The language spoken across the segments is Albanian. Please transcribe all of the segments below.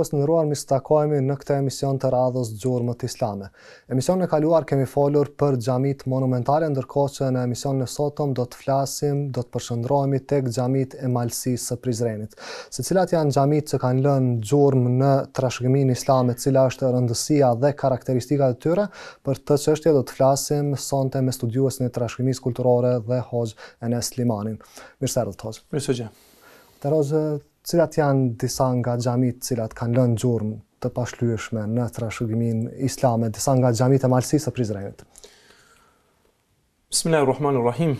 shikues të nderuar, mi në këtë emision të radhës Gjurmët Islame. Emisionin e kaluar kemi folur për xhamit monumentale, ndërkohë që në emisionin e sotëm do të flasim, do të përshëndrohemi tek xhamit e Malsisë së Prizrenit, se cilat janë xhamit që kanë lënë gjurmë në trashëgimin islam, e cila është rëndësia dhe karakteristika e tyre, për këtë çështje do të flasim sonte me studiuesin e trashëgimisë kulturore dhe Hoxh Enes Limanin. Mirëserdhë Hoxh. Mirëserdhë. Të rozë cilat janë disa nga gjamit të cilat kanë lënë gjurëm të pashlyeshme në trashëgimin islame, disa nga gjamit e Malësisë së Prizrenit. Bismillahirrahmanirrahim.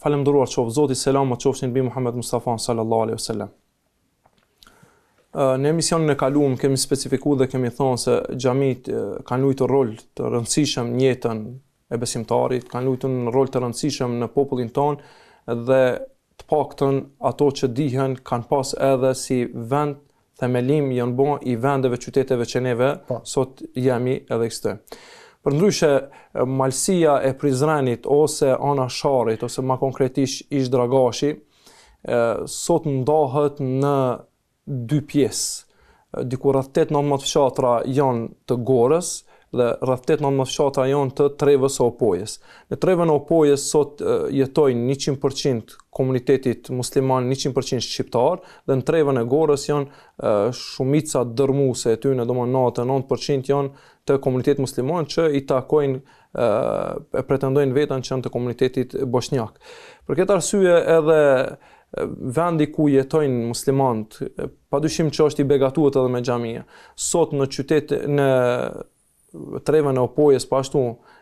Falënderuar qof Zoti selam mo qofshin mbi Muhammed Mustafa sallallahu alaihi wasallam. Në emision në kaluam kemi specifikuar dhe kemi thënë se xhamit kanë luajtur rol të rëndësishëm në jetën e besimtarit, kanë luajtur rol të rëndësishëm në popullin tonë dhe të paktën ato që dihen kanë pas edhe si vend themelim janë bon i vendeve, qyteteve që neve pa. Po. sot jemi edhe këste. Për ndryshe, malsia e Prizrenit ose Anasharit, ose ma konkretisht ish Dragashi, e, sot ndahët në dy pjesë. Dikur atë 8-9 matë fshatra janë të gorës, e, dhe rreth tetë nëntë fshata janë të trevës së Opojës. Në trevën e Opojës sot jetojnë 100% komuniteti musliman, 100% shqiptar dhe në trevën e Gorës janë shumica dërmuese e tyre, domethënë 99% janë të komunitetit musliman që i takojnë e pretendojnë vetën që janë të komunitetit bosnjak. Për këtë arsye edhe vendi ku jetojnë muslimant, pa dyshim që është i begatuat edhe me gjamija. Sot në qytet në trevën e opojës po ashtu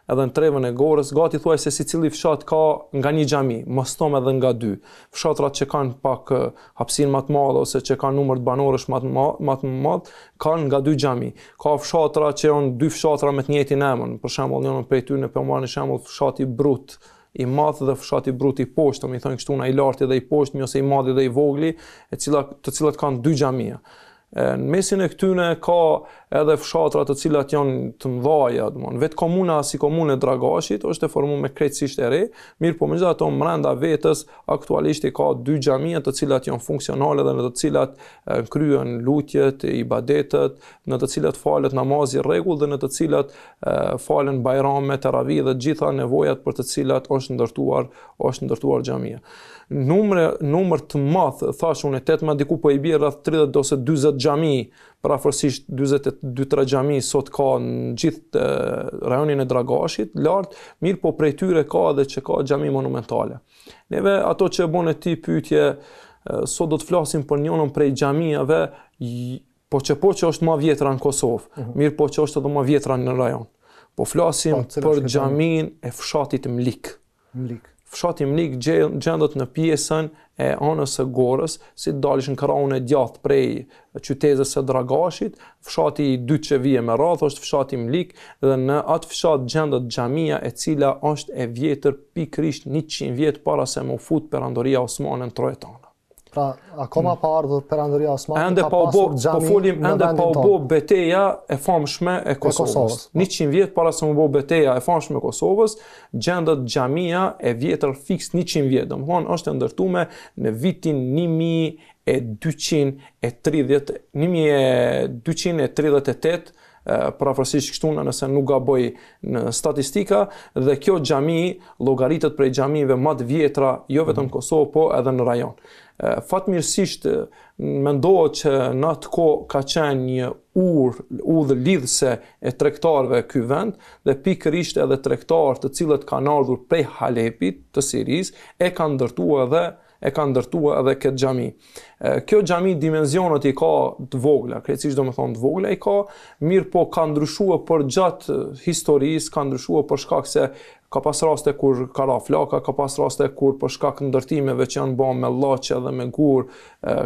edhe në trevën e gorës gati thuaj se cili fshat ka nga një xhami mos tom edhe nga dy fshatrat që kanë pak hapësinë më të madhe ose që kanë numër të banorësh më të madh më të madh kanë nga dy xhami ka fshatra që janë dy fshatra me të njëjtin emër për shembull janë prej ty në përmban në shembull fshati brut i madh dhe fshati brut i poshtë më thonë kështu na i lartë dhe i poshtë më ose i madhi dhe i vogël e cila të cilat kanë dy xhamia në mesin e këtyre ka edhe fshatrat të cilat janë të mdhaja, dhe vetë komuna si komune Dragashit është e formu me krejtësisht e re, mirë po më gjitha ato mranda vetës aktualisht i ka dy xhamia të cilat janë funksionale dhe në të cilat kryen lutjet, i badetet, në të cilat falet namazi regull dhe në të cilat e, falen bajrame, teravi dhe gjitha nevojat për të cilat është ndërtuar, është ndërtuar xhamia. Numër numër të madh, thashë unë e 8 diku po i bjerë rreth 30 ose 40 gjami prafërsisht 22-3 gjami sot ka në gjithë rajonin e Dragashit, lartë, mirë po prej tyre ka dhe që ka gjami monumentale. Neve ato që e e ti pytje, sot do të flasim për njënën prej gjamiave, po që po që është ma vjetra në Kosovë, uh mhm. -huh. mirë po që është edhe ma vjetra në rajon. Po flasim pa, po, për gjamin e fshatit Mlik. Mlik fshati mnik gjendot në pjesën e anës së gorës, si dalish në krahun e djathtë prej qytetit së Dragashit, fshati i dytë që vije me radhë është fshati Mlik dhe në atë fshat gjendet xhamia e cila është e vjetër pikrisht 100 vjet para se mu fut perandoria osmane në Trojtanë. Pra, akoma mm. pa ardhur për andërja Osmanit, ende ka pa pasur gjami po folim, në vendin tonë. Ende pa u po. bo beteja e famshme e Kosovës. 100 vjetë para se më bo beteja e famshme e Kosovës, gjendët gjamija e vjetër fix 100 vjetë. Dëmë thonë, është e ndërtume në vitin 1000 e 1238 prafërsisht kështu në nëse nuk gaboj në statistika, dhe kjo gjami logaritet prej gjamive matë vjetra, jo vetë në mhm. Kosovë, po edhe në rajon. Fatmirësisht me ndohë që në atë ko ka qenë një ur, u dhe lidhse e trektarve këj vend, dhe pikër ishte edhe trektar të cilët ka nardhur prej Halepit të Siris, e ka ndërtu edhe e ka ndërtuar edhe kët xhami. Kjo xhami dimensionet i ka të vogla, krejtësisht do të thonë të vogla i ka, mirë po ka ndryshuar për gjatë historisë, ka ndryshuar për shkak se ka pas raste kur ka ra flaka, ka pas raste kur për shkak ndërtimeve që janë bën me llaçë dhe me gur,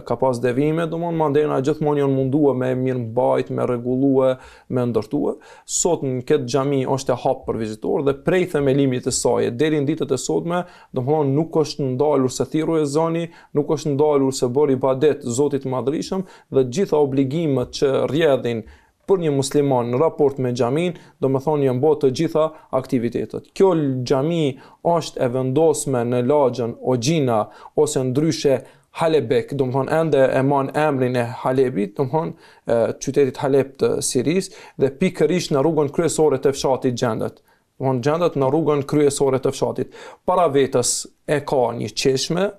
ka pas devime, domthonë mandena gjithmonë janë munduar me mirë mbajt, me rregullue, me ndërtuar. Sot në këtë xhami është e hap për vizitor dhe prej themelimit të saj deri në ditët e sotme, domthonë nuk është ndalur se thirrur e zoni, nuk është ndalur se bori ibadet Zotit të dhe të gjitha obligimet që rrjedhin për një musliman në raport me xhamin, do të thonë janë bërë të gjitha aktivitetet. Kjo xhami është e vendosme në lagjën Ogjina ose ndryshe Halebek, do më thonë ende e man emrin e Halebit, do më thonë qytetit Halep të Siris, dhe pikërisht në rrugën kryesore të fshatit gjendet. Do më thonë gjendet në rrugën kryesore të fshatit. Para vetës e ka një qeshme,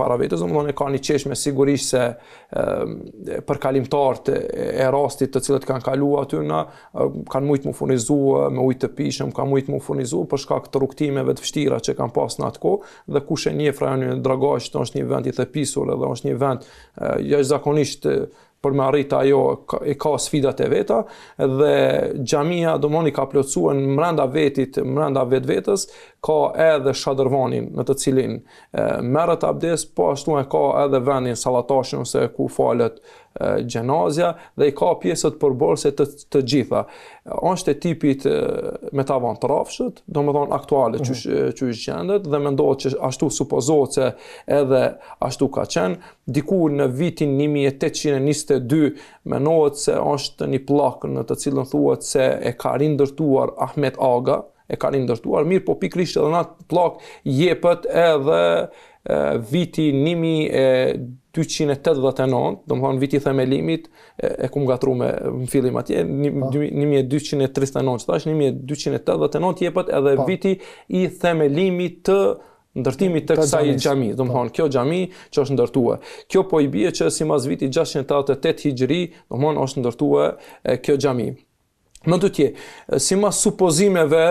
para vetës, domthonë e ka një çeshme sigurisht se e, ehm, për kalimtar të e rastit të cilët kanë kaluar aty na kanë shumë të mufunizuar me ujë të pijshëm, kanë shumë të mufunizuar për shkak të rrugtimeve të vështira që kanë pas në atko dhe kush e njeh rajonin e Dragaçit, është një vend i thepisur edhe është një vend jashtëzakonisht për me arritë ajo e ka sfidat e veta dhe xhamia do ka plotsuar në mrenda vetit, në mrenda vetës, ka edhe shadërvanin në të cilin merret abdes, po ashtu e ka edhe vendin Salatashin, ose ku falet gjenazja dhe i ka pjesët përborse të, të gjitha. Onështë e tipit me të avant rafshët, do më thonë aktuale mm -hmm. që është gjendet dhe me ndohë që ashtu supozohet që edhe ashtu ka qenë. Diku në vitin 1822 me nohët se onështë një plakë në të cilën thuhet se e ka rindërtuar Ahmet Aga, e ka rindërtuar, mirë po pikrisht edhe në atë plakë jepët edhe vitin viti 289, do më thonë viti i themelimit, e e më gatru me më fillim atje, 1239, që thash, 1289 jepët edhe viti i themelimit të ndërtimit të kësaj xhami, gjami, do më thonë, kjo gjami që është ndërtuar. Kjo po i bje që si mas viti 688 Hijri, do më thonë është ndërtuar kjo gjami. Më të tje, si ma supozimeve,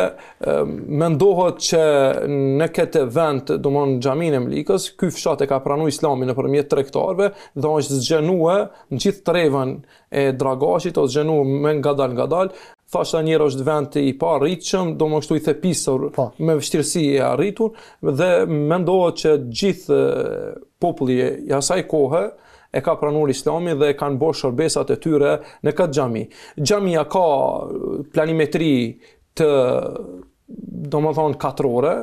më ndohët që në këtë vend, do më në gjamin e mlikës, ky fshat e ka pranu islami në përmjet rektarve, dhe është zgjenua në gjithë treven e dragashit, o zgjenua me nga dal nga dal, thashtë njërë është vend i pa rritëshëm, do më kështu i thepisër pa. Po. me vështirësi e arritur, dhe më ndohët që gjithë populli e jasaj kohë, e ka pranuar Islami dhe e kanë bërë shërbesat e tyre në këtë xhami. Xhamia ka uh, planimetri të domethënë katrore,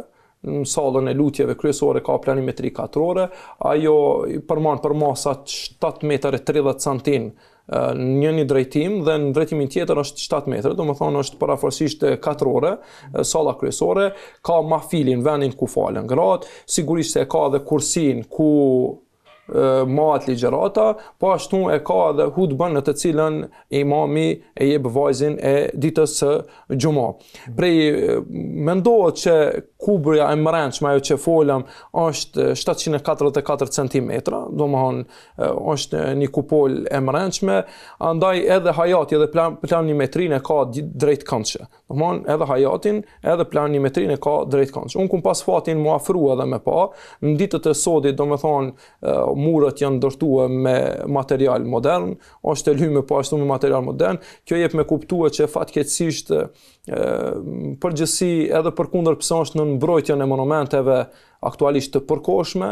në sallën e lutjeve kryesore ka planimetri katrore, ajo përmban për masat 7 metra 30 cm në një, një drejtim dhe në drejtimin tjetër është 7 metra, do më thonë është parafërsisht katrore, uh, sala kryesore, ka ma filin, vendin ku falen grad, sigurisht se ka dhe kursin ku ma atë ligjerata, po ashtu e ka dhe hudban në të cilën imami e jep vajzin e ditës së gjuma. Prej, me që kubrja e mërenë ajo që folëm është 744 cm, do më hanë është një kupol e mërenë andaj edhe hajati edhe plan, plan e ka drejtë këndshë domthon edhe hajatin, edhe planimetrin e ka drejt kënd. Un ku pas fatin muafrua afru edhe me pa, në ditët e sodit domthon murat janë ndërtuar me material modern, është lëhë më pashtu po me material modern. Kjo jep me kuptuar që fatkeqësisht përgjësi edhe për kundër pëse është në nëmbrojtjën e monumenteve aktualisht të përkoshme,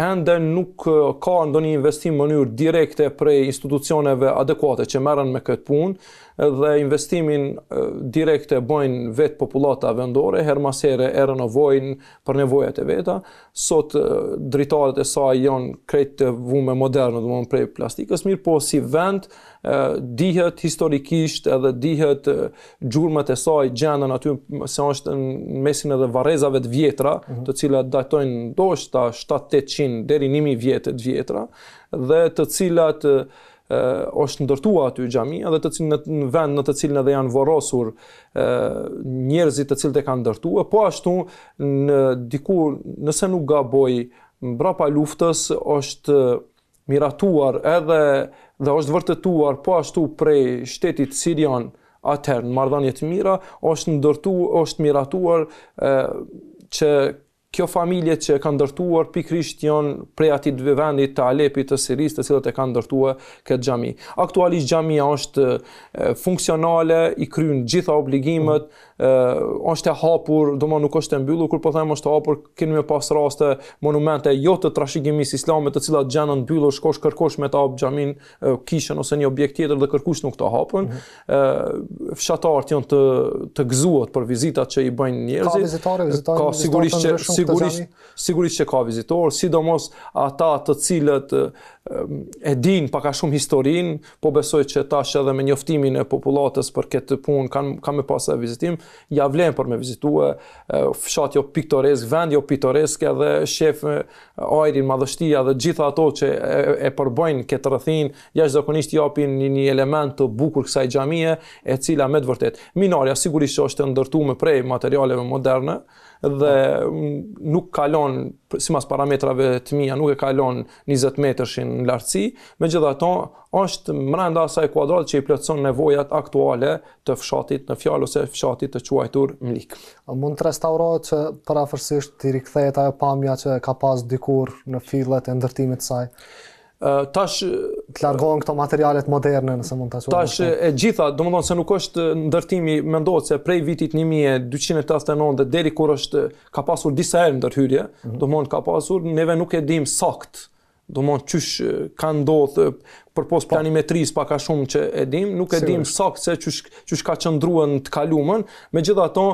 ende nuk ka ndoni investim mënyrë direkte prej institucioneve adekuate që merren me këtë punë, dhe investimin direkte bojnë vetë populata vendore, herë masere e në për nevojat e veta, sot dritarët e saj janë krejtë të vume modernë, dhe më prej plastikës mirë, po si vend dihet historikisht edhe dihet gjurmet e saj gjendën aty se është në mesin edhe varezave të vjetra, mm -hmm. të cilat datojnë ndoshta 7-800 deri 1000 vjetë të vjetra dhe të cilat është ndërtuar aty xhamia dhe të cilë në vend në të cilën edhe janë vorrosur ë njerëzit të cilët e kanë ndërtuar, po ashtu në diku nëse nuk gaboj mbrapa luftës është miratuar edhe dhe është vërtetuar po ashtu prej shtetit sirian atë në mardhanjet të mira është ndërtuar është miratuar ë që kjo familje që e ka ndërtuar pikrisht janë prej atit të vendit të Alepit të Siris, të cilët e kanë ndërtuar kët xhami. Aktualisht xhamia është funksionale, i kryen gjitha obligimet, mm. është e hapur, do të thonë nuk është e mbyllur, kur po them është e hapur, kënë më pas raste monumente jo të trashëgimisë islame, të cilat janë mbyllur, shkosh kërkosh me ta hap xhamin, kishën ose një objekt tjetër dhe kërkush nuk të hapën. Mm. Fshatarët janë të të gëzuar për vizitat që i bëjnë njerëzit. Ka vizitorë, vizitorë, ka sigurisht sigurisht që ka vizitor, sidomos ata të cilët eh, e din pak a shumë historinë, po besoj që tash edhe me njoftimin e popullatës për këtë punë kanë kanë më pas vizitim, ja vlen për me vizitue eh, fshat jo piktoresk, vend jo piktoresk edhe shef eh, ajrin, madhështia dhe gjitha ato që e, e përbojnë këtë rrethin, jashtëzakonisht japin një, një element të bukur kësaj gjamije e cila me të vërtet minarja sigurisht është e ndërtuar me prej materialeve moderne, dhe nuk kalon, si mas parametrave të mija, nuk e kalon 20 metrëshin në lartësi, me gjitha to, është mrenda e kuadrat që i plëtson nevojat aktuale të fshatit në fjalë ose fshatit të quajtur mlik. A mund të restaurohet që parafërsisht të i ajo pamja që ka pas dikur në fillet e ndërtimit saj? tash të largohen këto materialet moderne nëse mund ta shohim. Tash e gjitha, domethënë se nuk është ndërtimi, mendohet se prej vitit 1289 dhe deri kur është ka pasur disa herë ndërhyrje, mm -hmm. domthonë ka pasur, neve nuk e dim sakt domthonë qysh ka ndodhur, për pos po. planimetris pa ka shumë që e dim, nuk e dim sakt se që shka qëndruen të kalumen, me gjitha to,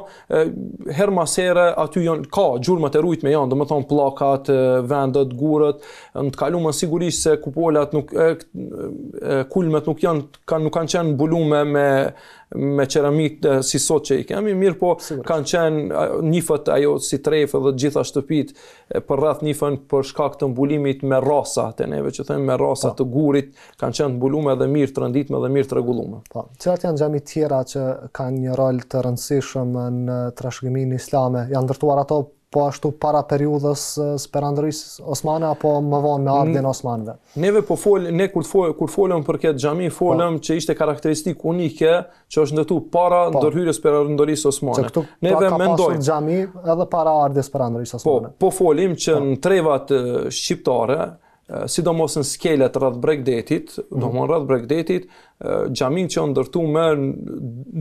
her masere aty janë, ka gjurëmët e rujt me janë, dhe më thonë plakat, vendet, gurët, në të kalumen sigurisht se kupolat nuk, kulmet nuk janë, nuk kanë qenë bulume me me ceramik të si sot që i kemi, mirë po Sigur. kanë qenë njifët ajo si trefë dhe gjitha shtëpit për rrath njifën për shkak të mbulimit me rasa të neve, që thëmë me rasa po. të gurit kanë qenë mbulume edhe mirë rënditme dhe mirë rregullume. Po, çfarë janë xhamit tjera që kanë një rol të rëndësishëm në trashëgiminë islame? Janë ndërtuar ato po ashtu para periudhës së perandorisë osmane apo më vonë me ardhin mm. osmanëve. Neve po fol ne kur fol kur folëm për këtë xhami folëm po. që ishte karakteristikë unike që është ndërtu para po, ndërhyrjes së perandorisë osmane. Që këtu neve pra mendoj xhami edhe para ardhes së perandorisë osmane. Po, po folim që po. në trevat shqiptare sidomos në skelet rrëdhë bregdetit, mm -hmm. do më rrëdhë bregdetit, xhamin që janë ndërtu me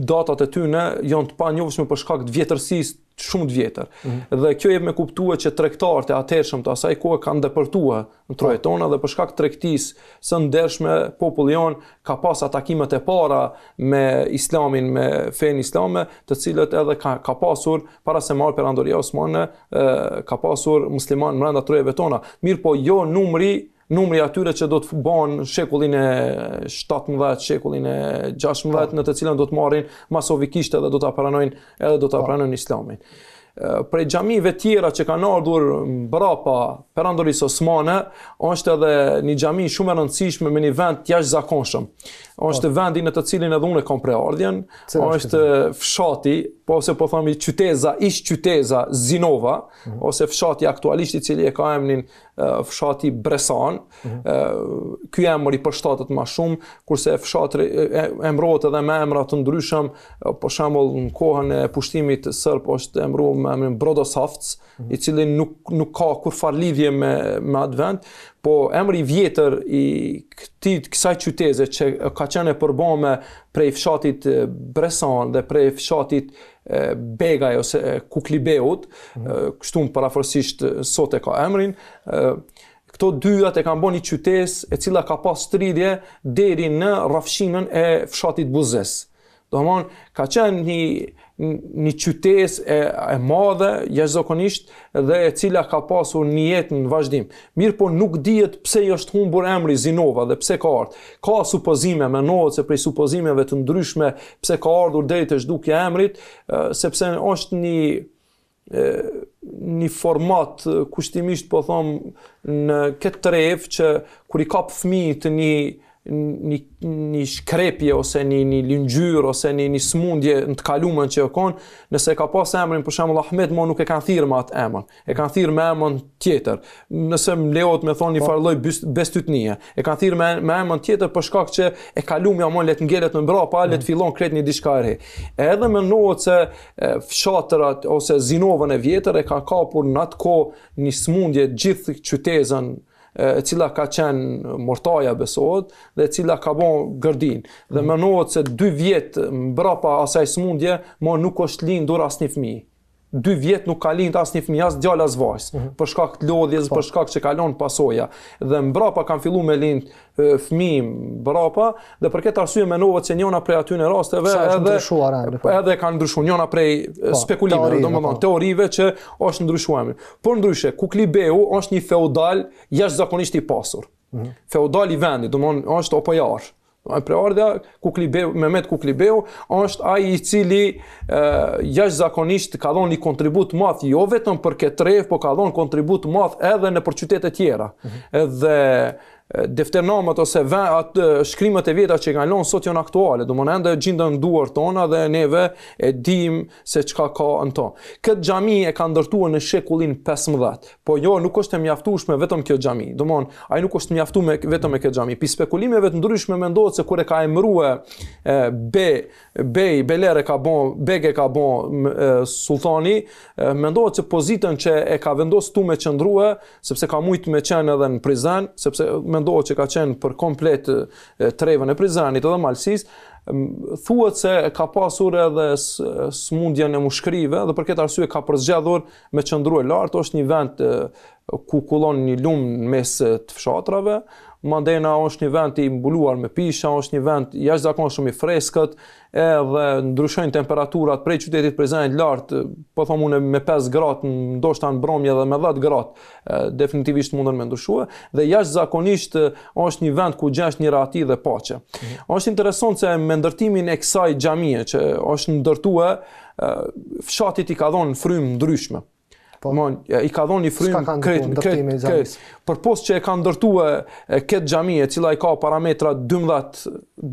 datat e tyre janë të panjohshme për shkak të vjetërsisë shumë të vjetër. Mm -hmm. Dhe kjo jep me kuptuar që tregtarët e atëshëm të asaj kohe kanë depërtuar në trojet tona dhe për shkak të tregtisë së ndershme populli jon ka pas atakimet e para me islamin, me fen islame, të cilët edhe ka ka pasur para se marr perandoria osmane, ka pasur musliman brenda trojeve tona. Mirpo jo numri numri atyre që do të bëhen shekullin e 17, shekullin e 16, po. në të cilën do të marrin masovikisht edhe do ta pranojnë edhe do ta po. pranojnë Islamin. Për xhamive të tjera që kanë ardhur brapa perandorisë osmane, është edhe një xhami shumë e rëndësishme me një vend të jashtëzakonshëm është po, vendi në të cilin edhe unë kam preardhjen, është fshati, po ose po thëmi qyteza, ish qyteza Zinova, uhum. ose fshati aktualisht i cili e ka emnin fshati Bresan, mhm. ky emër i përshtatet ma shumë, kurse e emrot edhe me emrat të ndryshëm, po shembull në kohën e pushtimit serb është emru me emrin Brodo Softs, mhm. i cili nuk, nuk ka kur far lidhje me, me advent, po emri vjetër i këti, kësaj qyteze që ka qenë e përbome prej fshatit Bresan dhe prej fshatit Begaj ose Kuklibeut, mm. kështu më parafërsisht sot e ka emrin, këto dyat e kanë bo një qytes e cila ka pas stridje deri në rafshimin e fshatit Buzes. Do ka qenë një një qytes e, e madhe, jeshtë dhe e cila ka pasur një jetë në vazhdim. Mirë po nuk dihet pse është humbur emri Zinova dhe pse ka ardhë. Ka supozime, me nohët se prej supozimeve të ndryshme pse ka ardhur dhe të shduke emrit, sepse është një një format kushtimisht po thom në këtë tref që kur i kap fëmijë të një një, një shkrepje ose një, një lëngjyr ose një, një smundje në të kalumën që e konë, nëse ka pas emrin, për shemë l'Ahmet, mo nuk e kanë thirë me atë emën, e kanë thirë me emën tjetër, nëse më leot me thonë një po. farloj bestytnije, e kanë thirë me, me emën tjetër për shkak që e kalumja mo letë ngellet në mbra, pa mm. letë fillon kretë një dishka e Edhe me nohët se fshatërat ose zinovën e vjetër e ka kapur në atë ko një smundje gjithë qytezën e cila ka qenë mortaja besohet dhe e cila ka bon gërdin. Dhe mm. mënohet se dy vjetë mbrapa asaj smundje, ma nuk është linë dora fëmijë një dy vjet nuk ka lind as një fëmijë as djalë as vajz, mm -hmm. për shkak të lodhjes, po. për shkak që kalon pasoja. Dhe mbrapa kanë filluar me lind fëmijë mbrapa dhe për këtë arsye më novat që njëna prej aty në rasteve Sa edhe ndryshuar, po. edhe, kanë ndryshuar njëna prej po, spekulimeve, domethënë teorive që është ndryshuar. Po ndryshe, Kuklibeu është një feudal jashtëzakonisht i pasur. Mm -hmm. Feudal i vendit, domon është opojar. Mm -hmm. Preordja Kuklibeu Mehmet Cuclibeu është ai i cili jash zakonisht ka dhënë kontribut të madh jo vetëm për këtë rreth por ka dhënë kontribut të madh edhe në për qytete tjera mhm. edhe defternamat ose vë atë shkrimat e vjetra që kanë lënë sot janë aktuale, do të enda ende gjinda në duar tona dhe neve e dim se çka ka në to. Kët xhami e ka ndërtuar në shekullin 15, po jo nuk është e mjaftueshme vetëm kjo xhami. Do të thonë ai nuk është mjaftuar vetëm me kët xhami. Pi spekulimeve të ndryshme mendohet se kur e ka emëruar B Bej, Beler e ka bon, Beg e ka bon sultani, me mendohet që pozitën që e ka vendos tu me qëndruhe, sepse ka mujtë me qenë edhe në Prizan, sepse mendohet që ka qenë për komplet e, treve në Prizanit edhe malsis, thuhet se ka pasur edhe smundjen e mushkrive dhe për këtë arsye ka përzgjedhur me qendruar lart është një vend ku kullon një lum mes të fshatrave Mandena është një vend i mbuluar me pisha, është një vend jashtëzakonshëm i freskët, edhe ndryshojnë temperaturat prej qytetit prezent lart, po them unë me 5 gradë, ndoshta në Bromje dhe me 10 gradë, definitivisht mundën me ndryshuar dhe jashtëzakonisht është një vend ku gjasht një rati dhe paqe. Mm -hmm. Është interesant se me ndërtimin e kësaj xhamie që është ndërtuar fshatit i ka dhënë frymë ndryshme. Po. Mon, i ka dhonë një frymë krejt me krejt. Por poshtë që e ka ndërtuar këtë xhami e cila i ka parametra 12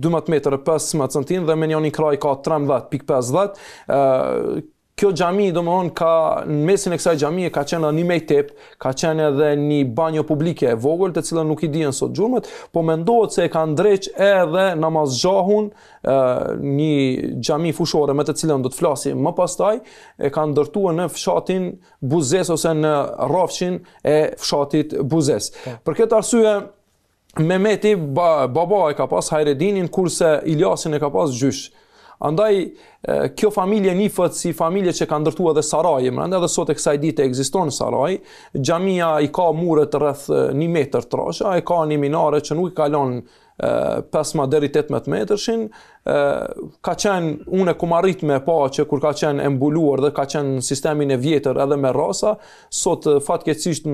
12 metra 5 cm dhe me kraj ka 13.50, ë kjo xhami domthon ka në mesin e kësaj xhamie ka qenë një mejtep, ka qenë edhe një banjo publike e vogël të cilën nuk i diën sot gjurmët, po mendohet se e kanë drejt edhe namazxhahun ë një xhami fushore me të cilën do të flasim më pastaj e kanë ndërtuar në fshatin Buzes ose në rrofshin e fshatit Buzes. Po. Për këtë arsye Mehmeti baba e ka pas Hajredinin kurse Iliasin e ka pas Gjysh. Andaj kjo familje nifët si familje që ka ndërtuar dhe Saraj, më ndër edhe sot e kësaj dite ekziston Saraj. Xhamia i ka murë të rreth 1 metër trosha, e ka një minare që nuk i kalon 5 ma deri 18 metrëshin, ka qenë une ku ma me pa që kur ka qenë embuluar dhe ka qenë sistemin e vjetër edhe me rasa, sot fatkeqësisht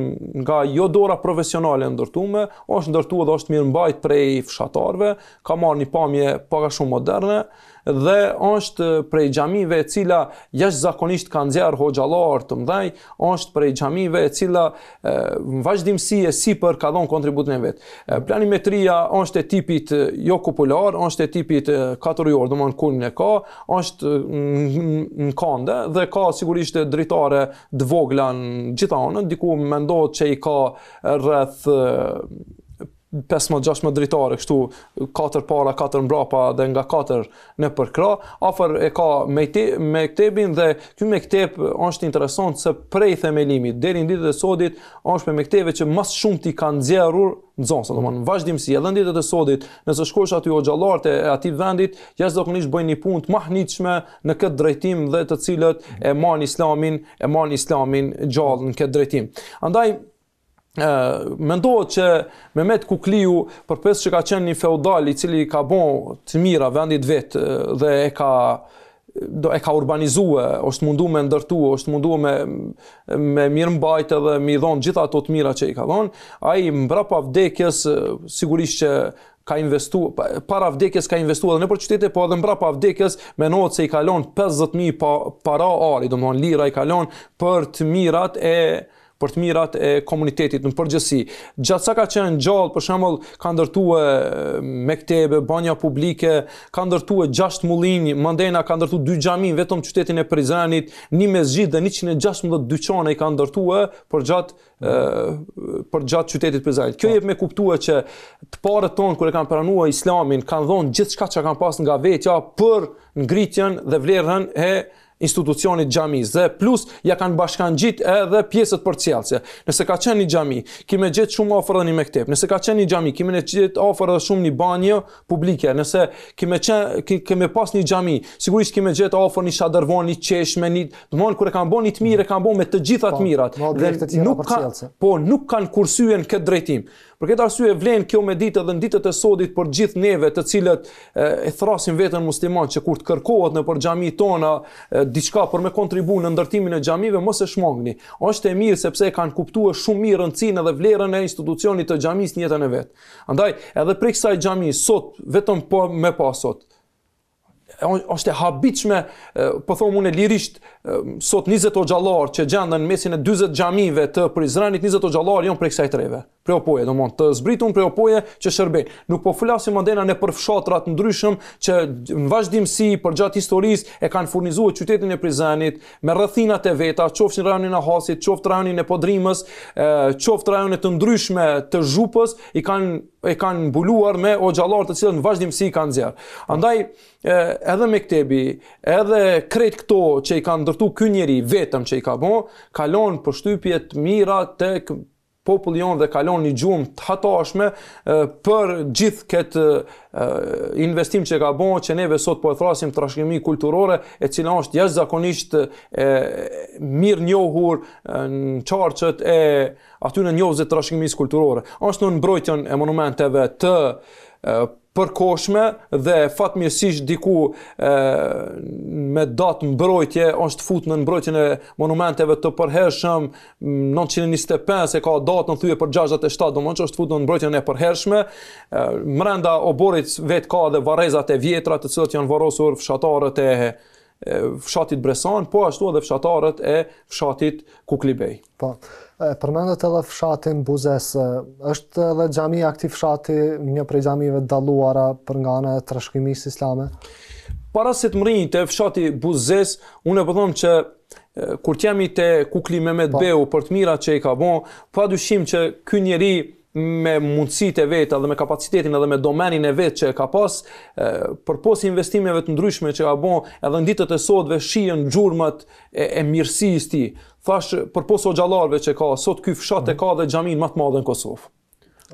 nga jo dora profesionale ndërtume, është ndërtu edhe është mirë mbajt prej fshatarve, ka marë një pamje paka shumë moderne, dhe është prej gjamive e cila jeshtë zakonisht kanë zjarë hoxalar të mdhej, është prej gjamive e cila vazhdimësie në si për ka dhonë kontributin e vetë. Planimetria është e tipi të jo kopular, është e tipit 4 katërujor, dhe më në kulmën e ka, është mm, në kande, dhe ka sigurisht e dritare dë vogla në gjithanën, diku me ndohë që i ka rrëth pesë më gjashtë më dritare kështu katër para katër mbrapa dhe nga katër në përkra afër e ka me te, me ktebin dhe kjo me është interesant se prej themelimit deri në ditët e sodit është me kteve që mas shumë ti kanë nxjerrur nxonse do të thonë vazhdimsi edhe në ditët e sodit nëse shkosh aty o xhallarte e aty vendit jashtëzakonisht bëjnë një punë të mahnitshme në këtë drejtim dhe të cilët e marrin islamin e marrin islamin gjallë në këtë drejtim andaj mendohet që Mehmet Kukliu për pesë që ka qenë një feudal i cili ka bën të mira vendit vet dhe e ka do e ka urbanizue, është mundu me ndërtu, është mundu me me mirë mbajtë edhe me i dhonë gjitha ato të mira që i ka dhonë, a i mbra pa vdekjes, sigurisht që ka investu, para vdekjes ka investu edhe në për qytete, po edhe mbra pa vdekjes me notë se i kalon 50.000 para ari, do më dhonë lira i kalon për të mirat e për të mirat e komunitetit në përgjësi. Gjatë sa ka qenë gjallë, për shembull, ka ndërtuar eh, mektebe, banja publike, ka ndërtuar gjashtë mullinj, mandena ka ndërtuar dy xhami vetëm qytetin e Prizrenit, një mesxhid dhe 116 dyqane i ka ndërtuar për gjatë eh, për gjatë qytetit të Prizrenit. Kjo jep me kuptuar që të parët tonë kur e kanë pranuar Islamin, kanë dhënë gjithçka që kanë pas nga vetja për ngritjen dhe vlerën e institucionit xhamis dhe plus ja kanë bashkangjit edhe pjesët përcjellse. Nëse ka qenë një xhami, kimë gjet shumë ofertë në mektep. Nëse ka qenë një xhami, kimë ne gjet ofertë shumë në banjë publike. Nëse kimë qenë kimë pas një xhami, sigurisht kimë gjet ofertë në shadervon i çeshme, në domon kur e kanë bënë të mirë, kanë bënë me të gjitha të po, mirat. dhe nuk kanë po nuk kanë kursyen këtë drejtim. Për këtë arsye vlen kjo me ditë dhe në ditët e sodit për gjithë neve të cilët e, e thrasim veten musliman që kur të kërkohet nëpër xhamit tona diçka për me kontribu në ndërtimin e xhamive, mos e shmangni. Është e mirë sepse kanë kuptuar shumë mirë rëndin dhe vlerën e institucionit të xhamisë në jetën e vet. Andaj edhe për kësaj xhami sot vetëm po me pa sot është e habitshme, po thonë unë lirisht, sot 20 o gjallar që gjendën mesin e 20 gjamive të Prizrenit, 20 o gjallar jonë kësaj treve preopoje, do mund të zbritun preopoje që shërben. Nuk po flasim ndena në përfshatrat ndryshëm që në vazhdimësi për gjatë historis e kanë furnizuar qytetin e Prizrenit me rëthinat e veta, qoftë në rajonin e Hasit, qoftë në rajonin e Podrimës, qoftë rajone të ndryshme të Zhupës, i kanë e kanë mbuluar me ogjallar të cilët në vazhdimësi kanë zjarr. Andaj edhe me Mektebi, edhe kretë këto që i kanë ndërtu ky vetëm që i ka bën, kalon përshtypje mira tek popullion jonë dhe kalon një gjumë të hatashme për gjithë këtë investim që ka bon që neve sot po e thrasim të rashkimi kulturore e cila është jashtë zakonisht e, mirë njohur në qarqët e aty në njohëzit të rashkimi kulturore. Ashtë në nëmbrojtjën e monumenteve të përkoshme dhe fatmirësisht diku e, me datë mbrojtje, është fut në mbrojtjen e monumenteve të përhershëm 925 e ka datë në thyje për 67, do më në që është fut në mbrojtjen e përhershme. E, mrenda oborit vetë ka dhe varezat e vjetrat të cilët janë varosur fshatarët e, e fshatit Bresan, po ashtu edhe fshatarët e fshatit Kuklibej. Po, E përmendët edhe fshatin Buzes, është edhe gjami akti fshati një prej gjamive daluara për nga në të rëshkimisë islame? Para se të mërinjë të fshati Buzes, unë e përdojmë që kur të jemi të kukli Mehmet po. Beu për të mira që i ka bon, pa dyshim që ky njeri me mundësit e vetë dhe me kapacitetin edhe me domenin e vetë që e ka pas, për pos investimeve të ndryshme që ka bon, edhe në ditët e sotve shien gjurëmët e, e mirësis ti thash për posa xhallarve që ka sot ky fshat e ka dhe xhamin më të madh në Kosovë.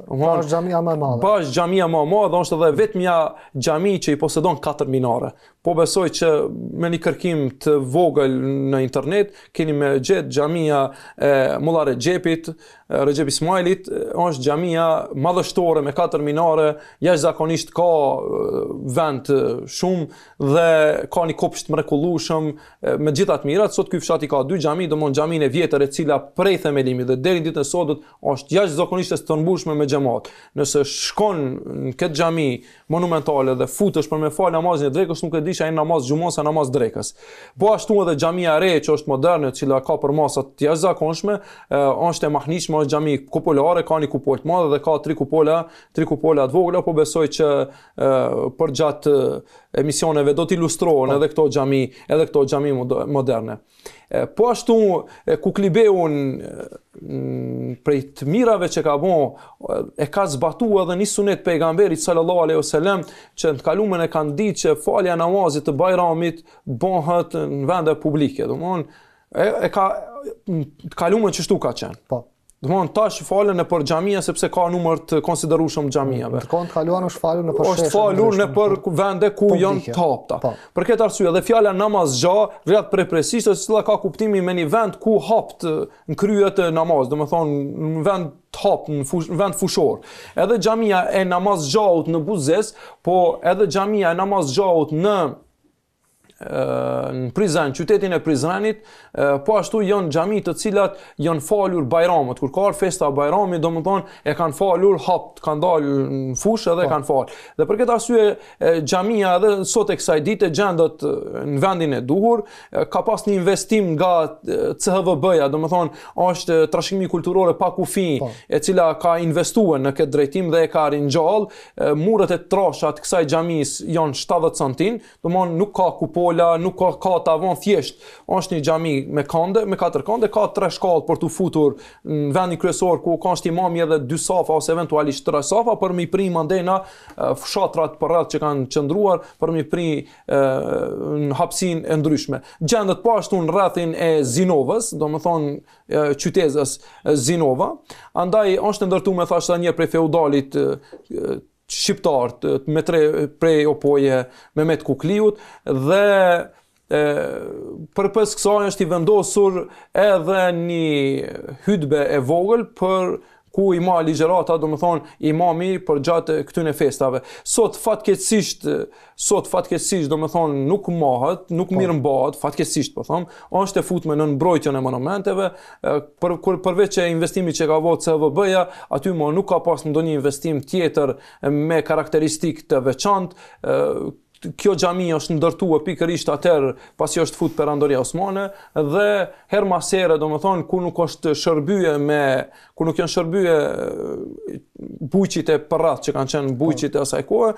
Po xhamia më e madhe. Po xhamia më e madhe është edhe vetmja xhami që i posëdon katër minare po besoj që me një kërkim të vogël në internet, keni me gjithë gjamia e Mullare Gjepit, Rëgjep Ismailit, është gjamia madhështore me 4 minare, jeshtë zakonisht ka vend shumë dhe ka një kopsht mrekullushëm me gjithat mirat, sot këj fshati ka 2 gjami, do mon gjamin e vjetër e cila prej themelimi dhe derin ditë në sotët, është jeshtë zakonisht e së të nëmbushme me gjemat. Nëse shkon në këtë gjami monumentale dhe futësh për me falë namazin e drekës nuk e di kisha një namaz xhumë ose namaz drekës. Po ashtu edhe xhamia re që është moderne, e cila ka për masa të jashtëzakonshme, është e mahnitshme, është xhami kupolare, kanë një kupolë të madhe dhe ka tri kupola, tri kupola të vogla, po besoj që përgjat emisioneve do t'ilustrohen po. edhe këto xhami, edhe këto xhami moderne. E, po ashtu Kuklibeun prej të mirave që ka bën e ka zbatuar edhe një sunet pejgamberit sallallahu alejhi wasallam që në të e kanë ditë që falja namazit të Bajramit bëhet në vende publike, domthonë e, e ka të që shtu ka qenë. Po. Domthon tash falën në për xhamia sepse ka numër të konsiderueshëm xhamiave. Do të kanë kaluar në shfalën në për shesh. Po falur në për vende ku janë tapta. Po. Për këtë arsye dhe fjala namaz xha rrat për presisë se sillla ka kuptimi me një vend ku hapt në kryet e namaz, domthon në vend top, në fush, vend fushor. Edhe xhamia e namaz xhaut në buzës, po edhe xhamia e namaz xhaut në në Prizren, qytetin e Prizrenit, po ashtu janë xhami të cilat janë falur bajramët, Kur ka festa e Bajramit, domethënë e kanë falur hap, kanë dalë në fushë edhe po. kanë fal. Dhe për këtë arsye xhamia edhe sot e kësaj dite gjendet në vendin e duhur, ka pas një investim nga CHVB-ja, domethënë është trashëgimi kulturore pa kufi, pa. Po. e cila ka investuar në këtë drejtim dhe e ka ringjall murët e trashat kësaj xhamis janë 70 cm, domon nuk ka kupo pola, nuk ka ka tavon thjesht. Është një xhami me kande, me katër kande, ka tre shkallë për të futur në vendin kryesor ku ka shtim mami edhe dy safa ose eventualisht tre safa për mi prim andej në fshatrat për rreth që kanë qëndruar për mi prim në hapsinë e ndryshme. Gjendet po ashtu në rrethin e Zinovës, domethënë qytetës Zinova. Andaj është ndërtuar me thashë një prej feudalit shqiptar me tre prej opoje Mehmet Kukliut dhe e, për pës është i vendosur edhe një hytbe e vogël për ku i ma ligjerata, do më thonë, i ma mirë për gjatë këtune festave. Sot fatkesisht, sot fatkesisht, do më thonë, nuk mahat, nuk mirë mbahët, fatkesisht, po, po thonë, është e futme në nëmbrojtjën e monumenteve, për, kër, përveç e investimi që ka vojtë cvb vëbëja, aty ma nuk ka pas në do një investim tjetër me karakteristik të veçantë, kjo xhami është ndërtuar pikërisht atër pasi është futur perandori Osmane dhe herë do here domethënë ku nuk është shërbye me ku nuk janë shërbye bujqit e përrat që kanë qenë bujqit e asaj kohë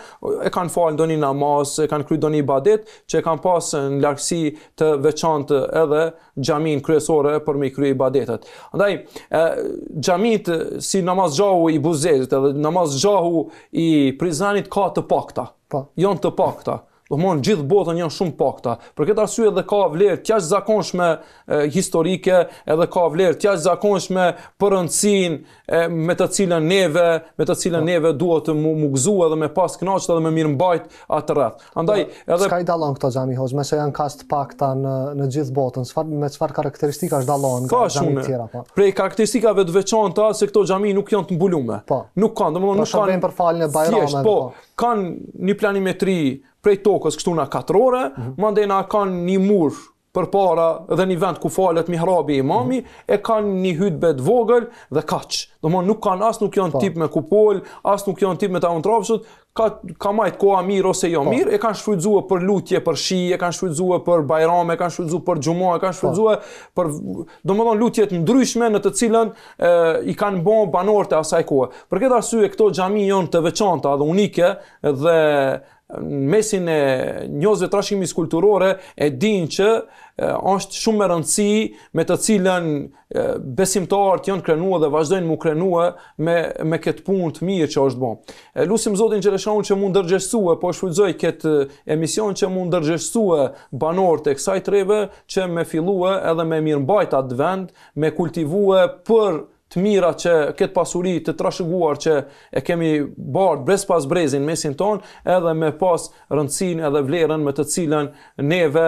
e kanë fal doni namaz e kanë kry doni ibadet që e kanë pasë në largësi të veçantë edhe xhamin kryesore për me kry ibadetet andaj xhamit si namaz xhau i buzezit edhe namaz xhau i prizanit ka të pakta Po. Jon të pakta do të thonë gjithë botën janë shumë pakta. Për këtë arsye edhe ka vlerë të jashtëzakonshme historike, edhe ka vlerë të jashtëzakonshme për rëndësinë me të cilën neve, me të cilën po. neve duhet të mu, mu edhe me pas kënaqësi edhe me mirëmbajt atë rreth. Andaj po, edhe çka i dallon këto xhami hoz, mëse janë kast pakta në në gjithë botën, me çfarë karakteristika është nga xhamit të tjera apo? Prej karakteristikave të veçanta se këto xhami nuk janë të mbulume. Po. Nuk kanë, domethënë nuk kanë. Po, kanë një planimetri prej tokës kështu na 4 orë, mm -hmm. na kanë një mur për para dhe një vend ku falet mihrabi imami, mm -hmm. e kanë një hytbe të vogël dhe kaq. Domthonë nuk kanë as nuk janë po. tip me kupol, as nuk janë tip me tavantrafshut, ka ka majt koa mirë ose jo po. mirë, e kanë shfrytzuar për lutje, për shi, e kanë shfrytzuar për bajram, e kanë shfrytzuar për xhumo, e kanë po. shfrytzuar për domethënë lutje të ndryshme në të cilën e, i kanë bën banorët asaj kohe. Për këtë arsye këto xhami janë të veçanta dhe unike dhe në mesin e njëzve të rashkimis kulturore e din që është shumë më rëndësi me të cilën besimtarët janë krenua dhe vazhdojnë mu krenua me, me këtë punë të mirë që është bo. E, lusim Zotin Gjereshon që mund dërgjësue, po është fullzoj këtë emision që mund dërgjësue banorët e kësaj treve që me fillua edhe me mirëmbajt atë vend, me kultivue për të mira që këtë pasuri të trashëguar që e kemi bërë brez pas brezin mesin ton, edhe me pas rëndësin edhe vlerën me të cilën neve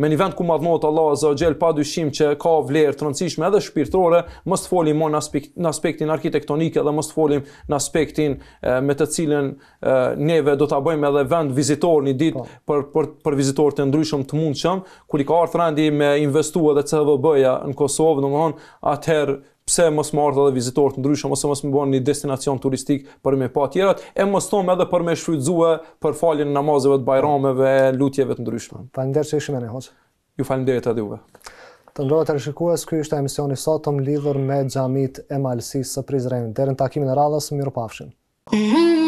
me një vend ku madhnot Allah azza xhel pa dyshim që ka vlerë të rëndësishme edhe shpirtërore, mos të folim më në, aspektin arkitektonik edhe mos të folim në aspektin e, me të cilën e, neve do ta bëjmë edhe vend vizitor një ditë po. për për për vizitorë të ndryshëm të mundshëm, kur i ka ardhur randi me investuar edhe CVB-ja në Kosovë, domthonë atëherë pse mos marrë edhe vizitorë të ndryshëm ose mos më bën një destinacion turistik për më pa tjerat, e mos thon edhe për më shfrytzue për faljen e namazeve të bajrameve, lutjeve të ndryshme. Faleminderit që ishim në Ju falenderoj të juve. Të ndrohet të rëshikues, kjo është emisioni sotëm lidhur me gjamit e malësisë së prizrejnë. Derën takimin e radhës, mirë Mm -hmm.